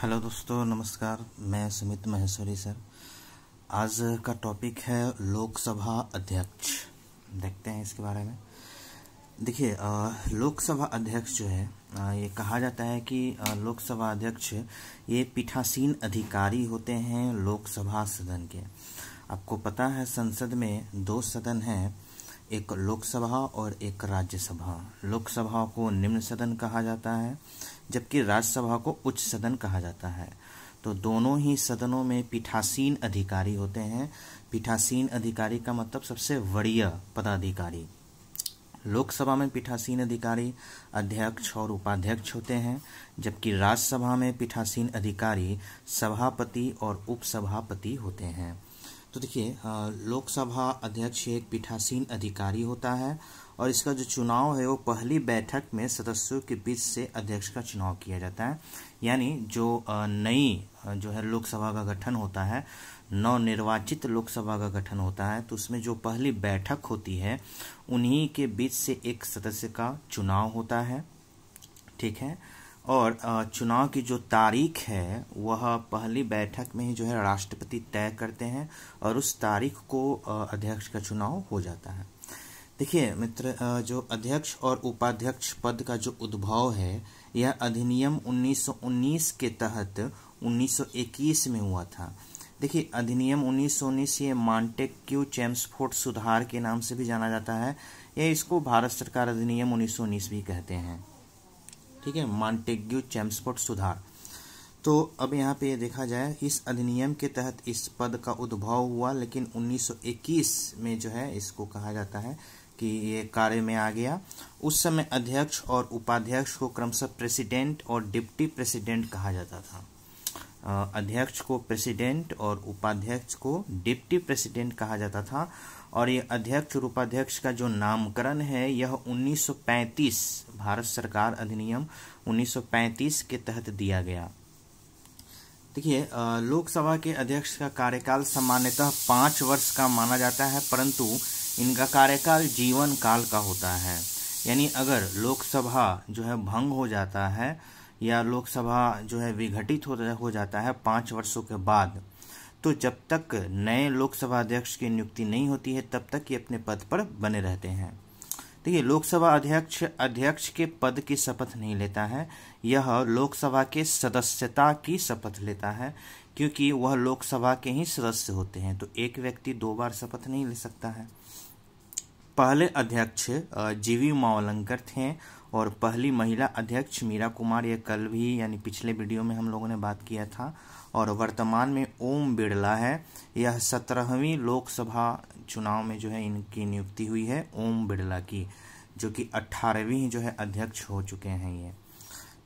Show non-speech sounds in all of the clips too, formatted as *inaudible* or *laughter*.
hello दोस्तों नमस्कार मैं सुमित महेश्वरी सर आज का टॉपिक है लोकसभा अध्यक्ष देखते हैं इसके बारे में देखिए लोकसभा अध्यक्ष जो है आ, ये कहा जाता है कि लोकसभा अध्यक्ष ये पीठासीन अधिकारी होते हैं लोकसभा सदन के आपको पता है संसद में दो सदन हैं एक लोकसभा और एक राज्यसभा लोकसभा को निम्न सदन कहा जाता है जबकि राज्यसभा को उच्च सदन कहा जाता है तो दोनों ही सदनों में पीठासीन अधिकारी होते हैं पीठासीन अधिकारी का मतलब सबसे वरीय पदाधिकारी लोकसभा में पीठासीन अधिकारी अध्यक्ष और उपाध्यक्ष होते हैं जबकि राज्यसभा में पीठासीन अधिकारी सभापति और उपसभापति होते हैं तो देखिए लोकसभा अध्यक्ष एक पीठासीन अधिकारी होता है और इसका जो चुनाव है वो पहली बैठक में सदस्यों के बीच से अध्यक्ष का चुनाव किया जाता है यानी जो नई जो है लोकसभा का गठन होता है नवनिर्वाचित लोकसभा का गठन होता है तो उसमें जो पहली बैठक होती है उन्हीं के बीच से एक सदस्य का चुनाव होता है ठीक है और चुनाव की जो तारीख है वह पहली बैठक में ही जो है राष्ट्रपति तय करते हैं और उस तारीख को अध्यक्ष का चुनाव हो जाता है देखिए मित्र जो अध्यक्ष और उपाध्यक्ष पद का जो उद्भव है यह अधिनियम 1919 के तहत 1921 में हुआ था देखिए अधिनियम 1919 ये मॉन्टेक क्यू चैम्सफोर्ट सुधार के नाम से भी जाना जाता है या इसको भारत सरकार अधिनियम 1919 भी कहते हैं ठीक है मांटेग्यू चैम्सफोर्ट सुधार तो अब यहाँ पे देखा जाए इस अधिनियम के तहत इस पद का उद्भव हुआ लेकिन 1921 में जो है इसको कहा जाता है कि ये कार्य में आ गया उस समय अध्यक्ष और उपाध्यक्ष को क्रमशः प्रेसिडेंट और डिप्टी प्रेसिडेंट कहा जाता था अध्यक्ष को प्रेसिडेंट और उपाध्यक्ष को डिप्टी प्रेसिडेंट कहा जाता था और ये अध्यक्ष और उपाध्यक्ष का जो नामकरण है यह 1935 भारत सरकार अधिनियम 1935 के तहत दिया गया देखिए लोकसभा के अध्यक्ष का कार्यकाल सामान्यतः पाँच वर्ष का माना जाता है परंतु इनका कार्यकाल जीवन काल का होता है यानी अगर लोकसभा जो है भंग हो जाता है या लोकसभा जो है विघटित हो जाता है पाँच वर्षों के बाद तो जब तक नए लोकसभा अध्यक्ष की नियुक्ति नहीं होती है तब तक ये अपने पद पर बने रहते हैं देखिए लोकसभा अध्यक्ष अध्यक्ष के पद की शपथ नहीं लेता है यह लोकसभा के सदस्यता की शपथ लेता है क्योंकि वह लोकसभा के ही सदस्य होते हैं तो एक व्यक्ति दो बार शपथ नहीं ले सकता है पहले अध्यक्ष जीवी मावलंकर थे और पहली महिला अध्यक्ष मीरा कुमार ये कल भी यानी पिछले वीडियो में हम लोगों ने बात किया था और वर्तमान में ओम बिड़ला है यह सत्रहवीं लोकसभा चुनाव में जो है इनकी नियुक्ति हुई है ओम बिड़ला की जो कि अट्ठारहवीं जो है अध्यक्ष हो चुके हैं ये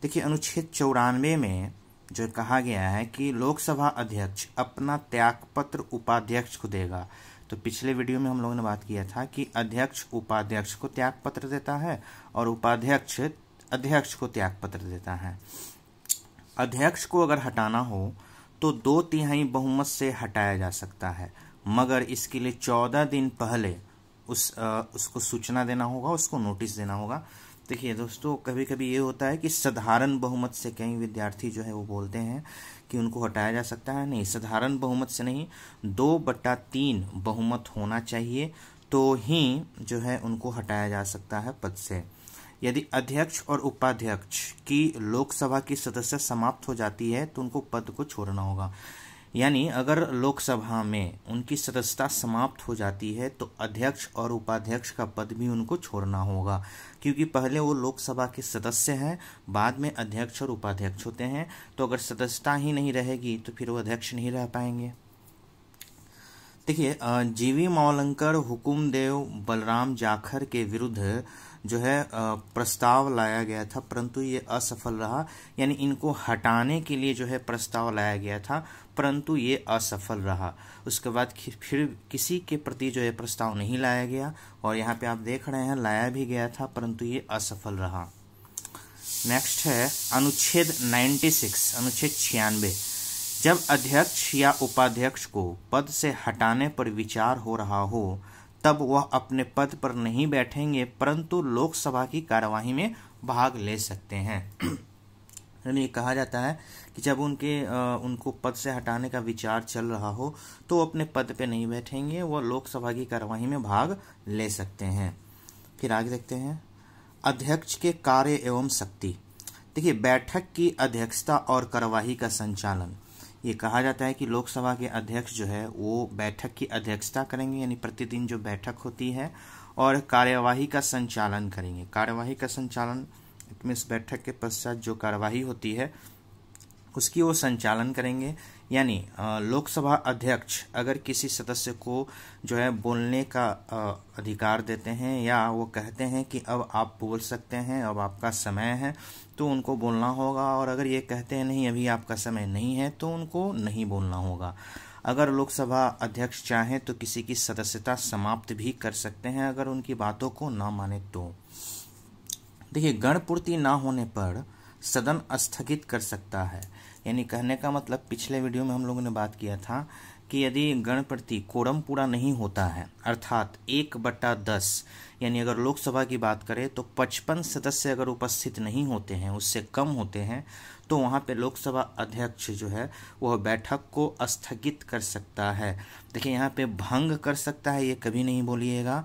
देखिए अनुच्छेद चौरानवे में जो कहा गया है कि लोकसभा अध्यक्ष अपना त्यागपत्र उपाध्यक्ष को देगा तो पिछले वीडियो में हम लोगों ने बात किया था कि अध्यक्ष उपाध्यक्ष को त्याग पत्र देता है और उपाध्यक्ष अध्यक्ष को त्याग पत्र देता है अध्यक्ष को अगर हटाना हो तो दो तिहाई बहुमत से हटाया जा सकता है मगर इसके लिए चौदह दिन पहले उस आ, उसको सूचना देना होगा उसको नोटिस देना होगा देखिए दोस्तों कभी कभी ये होता है कि साधारण बहुमत से कई विद्यार्थी जो है वो बोलते हैं कि उनको हटाया जा सकता है नहीं साधारण बहुमत से नहीं दो बट्टा तीन बहुमत होना चाहिए तो ही जो है उनको हटाया जा सकता है पद से यदि अध्यक्ष और उपाध्यक्ष की लोकसभा की सदस्य समाप्त हो जाती है तो उनको पद को छोड़ना होगा यानी अगर लोकसभा में उनकी सदस्यता समाप्त हो जाती है तो अध्यक्ष और उपाध्यक्ष का पद भी उनको छोड़ना होगा क्योंकि पहले वो लोकसभा के सदस्य हैं बाद में अध्यक्ष और उपाध्यक्ष होते हैं तो अगर सदस्यता ही नहीं रहेगी तो फिर वो अध्यक्ष नहीं रह पाएंगे देखिए जीवी मावलंकर हुकुमदेव बलराम जाखर के विरुद्ध जो है प्रस्ताव लाया गया था परंतु ये असफल रहा यानी इनको हटाने के लिए जो है प्रस्ताव लाया गया था परंतु ये असफल रहा उसके बाद फिर किसी के प्रति जो है प्रस्ताव नहीं लाया गया और यहाँ पे आप देख रहे हैं लाया भी गया था परंतु ये असफल रहा नेक्स्ट है अनुच्छेद 96 अनुच्छेद छियानवे जब अध्यक्ष या उपाध्यक्ष को पद से हटाने पर विचार हो रहा हो तब वह अपने पद पर नहीं बैठेंगे परंतु लोकसभा की कार्यवाही में भाग ले सकते हैं *clears throat* ये कहा जाता है कि जब उनके आ, उनको पद से हटाने का विचार चल रहा हो तो वो अपने पद पे नहीं बैठेंगे वह लोकसभा की कार्यवाही में भाग ले सकते हैं फिर आगे देखते हैं अध्यक्ष के कार्य एवं शक्ति देखिए बैठक की अध्यक्षता और कार्यवाही का संचालन ये कहा जाता है कि लोकसभा के अध्यक्ष जो है वो बैठक की अध्यक्षता करेंगे यानी प्रतिदिन जो बैठक होती है और कार्यवाही का संचालन करेंगे कार्यवाही का संचालन इस बैठक के पश्चात जो कार्यवाही होती है उसकी वो संचालन करेंगे यानी लोकसभा अध्यक्ष अगर किसी सदस्य को जो है बोलने का अधिकार देते हैं या वो कहते हैं कि अब आप बोल सकते हैं अब आपका समय है तो उनको बोलना होगा और अगर ये कहते हैं नहीं अभी आपका समय नहीं है तो उनको नहीं बोलना होगा अगर लोकसभा अध्यक्ष चाहें तो किसी की सदस्यता समाप्त भी कर सकते हैं अगर उनकी बातों को ना माने तो देखिए गणपूर्ति ना होने पर सदन स्थगित कर सकता है यानी कहने का मतलब पिछले वीडियो में हम लोगों ने बात किया था कि यदि गणप्रति कोरम पूरा नहीं होता है अर्थात एक बट्टा दस यानी अगर लोकसभा की बात करें तो पचपन सदस्य अगर उपस्थित नहीं होते हैं उससे कम होते हैं तो वहाँ पे लोकसभा अध्यक्ष जो है वह बैठक को स्थगित कर सकता है देखिए यहाँ पे भंग कर सकता है ये कभी नहीं बोलिएगा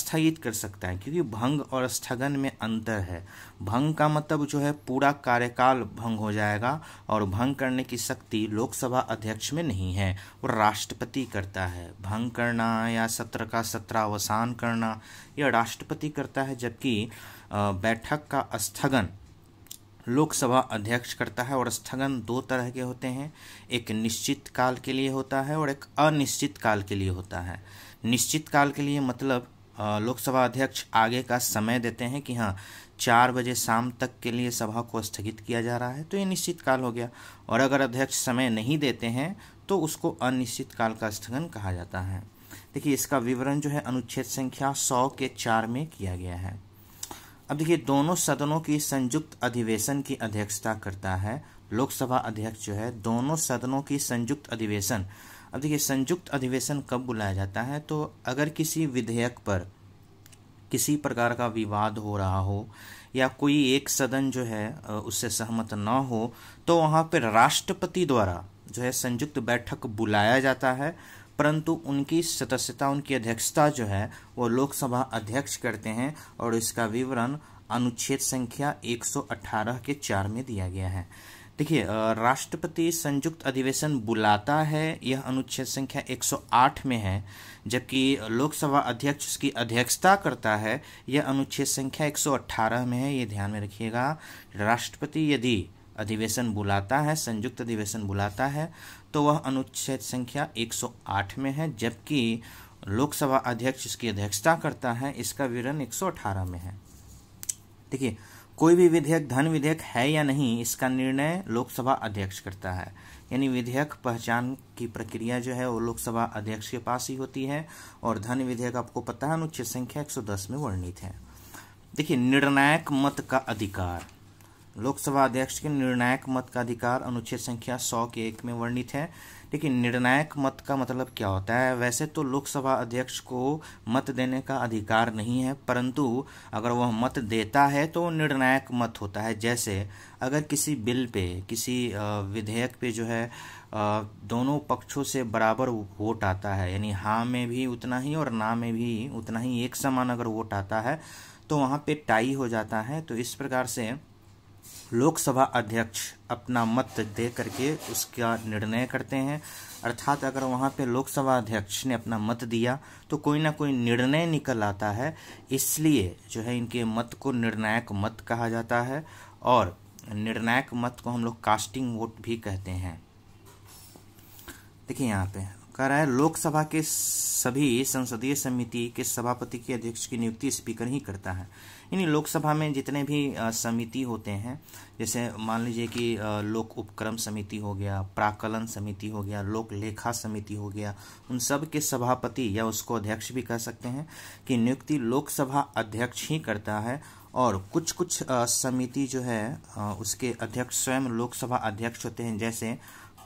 स्थगित कर सकता है क्योंकि भंग और स्थगन में अंतर है भंग का मतलब जो है पूरा कार्यकाल भंग हो जाएगा और भंग करने की शक्ति लोकसभा अध्यक्ष में नहीं है वो राष्ट्रपति करता है भंग करना या सत्र का सत्रावसान करना यह राष्ट्रपति करता है जबकि बैठक का स्थगन लोकसभा अध्यक्ष करता है और स्थगन दो तरह के होते हैं एक निश्चित काल के लिए होता है और एक अनिश्चित काल के लिए होता है निश्चित काल के लिए मतलब लोकसभा अध्यक्ष आगे का समय देते हैं कि हाँ चार बजे शाम तक के लिए सभा को स्थगित किया जा रहा है तो ये निश्चित काल हो गया और अगर अध्यक्ष समय नहीं देते हैं तो उसको अनिश्चित काल का स्थगन कहा जाता है देखिए इसका विवरण जो है अनुच्छेद संख्या सौ के चार में किया गया है अब देखिए दोनों सदनों की संयुक्त अधिवेशन की अध्यक्षता करता है लोकसभा अध्यक्ष जो है दोनों सदनों की संयुक्त अधिवेशन अब देखिए संयुक्त अधिवेशन कब बुलाया जाता है तो अगर किसी विधेयक पर किसी प्रकार का विवाद हो रहा हो या कोई एक सदन जो है उससे सहमत ना हो तो वहाँ पर राष्ट्रपति द्वारा जो है संयुक्त बैठक बुलाया जाता है परंतु उनकी सदस्यता उनकी अध्यक्षता जो है वो लोकसभा अध्यक्ष करते हैं और इसका विवरण अनुच्छेद संख्या 118 के चार में दिया गया है देखिए राष्ट्रपति संयुक्त अधिवेशन बुलाता है यह अनुच्छेद संख्या 108 में है जबकि लोकसभा अध्यक्ष उसकी अध्यक्षता करता है यह अनुच्छेद संख्या 118 में है ये ध्यान में रखिएगा राष्ट्रपति यदि अधिवेशन बुलाता है संयुक्त अधिवेशन बुलाता है तो वह अनुच्छेद संख्या 108 में है जबकि लोकसभा अध्यक्ष इसकी अध्यक्षता करता है इसका विवरण 118 में है देखिए कोई भी विधेयक धन विधेयक है या नहीं इसका निर्णय लोकसभा अध्यक्ष करता है यानी विधेयक पहचान की प्रक्रिया जो है वो लोकसभा अध्यक्ष के पास ही होती है और धन विधेयक आपको पता है अनुच्छेद संख्या 110 में वर्णित है देखिए निर्णायक मत का अधिकार लोकसभा अध्यक्ष के निर्णायक मत का अधिकार अनुच्छेद संख्या सौ के एक में वर्णित है लेकिन निर्णायक मत का मतलब क्या होता है वैसे तो लोकसभा अध्यक्ष को मत देने का अधिकार नहीं है परंतु अगर वह मत देता है तो निर्णायक मत होता है जैसे अगर किसी बिल पे किसी विधेयक पे जो है दोनों पक्षों से बराबर वोट आता है यानी हाँ में भी उतना ही और ना में भी उतना ही एक समान अगर वोट आता है तो वहाँ पे टाई हो जाता है तो इस प्रकार से लोकसभा अध्यक्ष अपना मत दे करके उसका निर्णय करते हैं अर्थात अगर वहाँ पे लोकसभा अध्यक्ष ने अपना मत दिया तो कोई ना कोई निर्णय निकल आता है इसलिए जो है इनके मत को निर्णायक मत कहा जाता है और निर्णायक मत को हम लोग कास्टिंग वोट भी कहते हैं देखिए यहाँ पे कह रहा है लोकसभा के सभी संसदीय समिति के सभापति के अध्यक्ष की नियुक्ति स्पीकर ही करता है यानी लोकसभा में जितने भी समिति होते हैं जैसे मान लीजिए कि लोक उपक्रम समिति हो गया प्राकलन समिति हो गया लोक लेखा समिति हो गया उन सब के सभापति या उसको अध्यक्ष भी कह सकते हैं कि नियुक्ति लोकसभा अध्यक्ष ही करता है और कुछ कुछ समिति जो है उसके अध्यक्ष स्वयं लोकसभा अध्यक्ष होते हैं जैसे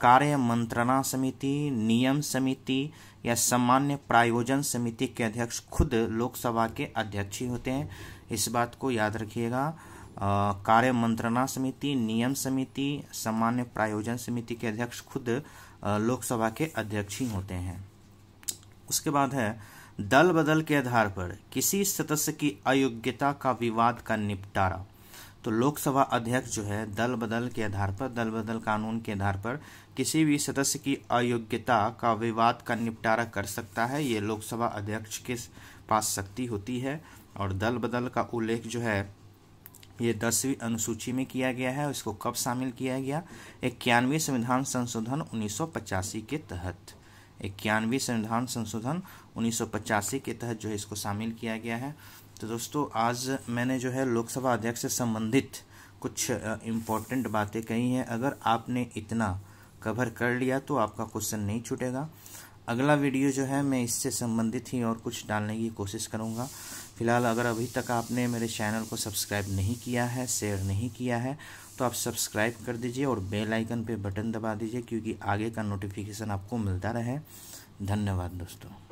कार्य मंत्रणा समिति नियम समिति या सामान्य प्रायोजन समिति के अध्यक्ष खुद लोकसभा के अध्यक्ष ही होते हैं इस बात को याद रखिएगा कार्य मंत्रणा समिति नियम समिति सामान्य प्रायोजन समिति के अध्यक्ष खुद लोकसभा के अध्यक्ष ही होते हैं उसके बाद है दल बदल के आधार पर किसी सदस्य की अयोग्यता का विवाद का निपटारा तो लोकसभा अध्यक्ष जो है दल बदल के आधार पर दल बदल कानून के आधार पर किसी भी सदस्य की अयोग्यता का विवाद का निपटारा कर सकता है ये लोकसभा अध्यक्ष के पास शक्ति होती है और दल बदल का उल्लेख जो है ये दसवीं अनुसूची में किया गया है इसको कब शामिल किया गया इक्यानवे संविधान संशोधन उन्नीस के तहत इक्यानवे संविधान संशोधन उन्नीस के तहत जो है इसको शामिल किया गया है तो दोस्तों आज मैंने जो है लोकसभा अध्यक्ष से संबंधित कुछ इम्पोर्टेंट बातें कही हैं अगर आपने इतना कवर कर लिया तो आपका क्वेश्चन नहीं छूटेगा अगला वीडियो जो है मैं इससे संबंधित ही और कुछ डालने की कोशिश करूँगा फिलहाल अगर अभी तक आपने मेरे चैनल को सब्सक्राइब नहीं किया है शेयर नहीं किया है तो आप सब्सक्राइब कर दीजिए और बेल आइकन पे बटन दबा दीजिए क्योंकि आगे का नोटिफिकेशन आपको मिलता रहे धन्यवाद दोस्तों